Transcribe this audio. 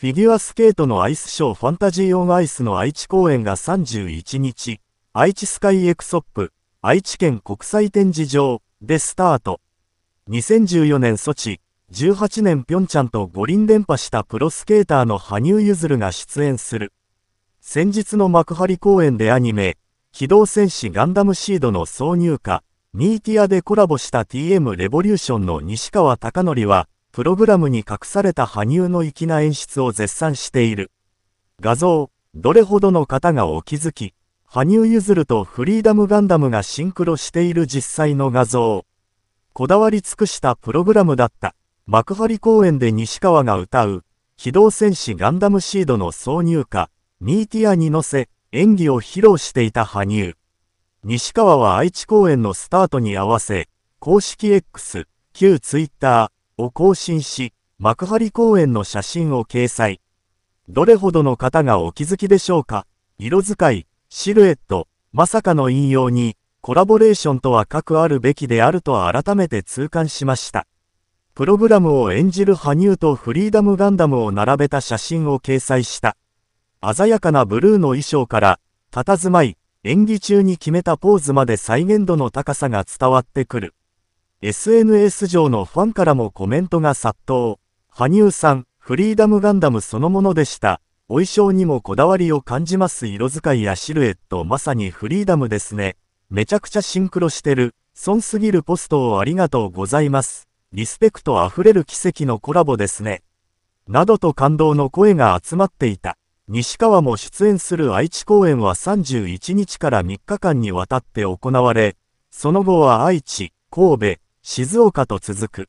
フィギュアスケートのアイスショーファンタジーオンアイスの愛知公演が31日、愛知スカイエクソップ、愛知県国際展示場でスタート。2014年ソチ、18年ピョンチャンと五輪連覇したプロスケーターの羽生結弦が出演する。先日の幕張公演でアニメ、機動戦士ガンダムシードの挿入歌、ミーティアでコラボした TM レボリューションの西川貴則は、プログラムに隠された羽生の粋な演出を絶賛している。画像、どれほどの方がお気づき、羽生結弦とフリーダムガンダムがシンクロしている実際の画像。こだわり尽くしたプログラムだった。幕張公演で西川が歌う、機動戦士ガンダムシードの挿入歌、ミーティアに乗せ、演技を披露していた羽生。西川は愛知公演のスタートに合わせ、公式 X、旧 Twitter、を更新し、幕張公園の写真を掲載。どれほどの方がお気づきでしょうか色使い、シルエット、まさかの引用に、コラボレーションとは核あるべきであると改めて痛感しました。プログラムを演じる羽生とフリーダムガンダムを並べた写真を掲載した。鮮やかなブルーの衣装から、佇まい、演技中に決めたポーズまで再現度の高さが伝わってくる。SNS 上のファンからもコメントが殺到。羽生さん、フリーダムガンダムそのものでした。お衣装にもこだわりを感じます色使いやシルエットまさにフリーダムですね。めちゃくちゃシンクロしてる。損すぎるポストをありがとうございます。リスペクトあふれる奇跡のコラボですね。などと感動の声が集まっていた。西川も出演する愛知公演は31日から3日間にわたって行われ、その後は愛知、神戸、静岡と続く。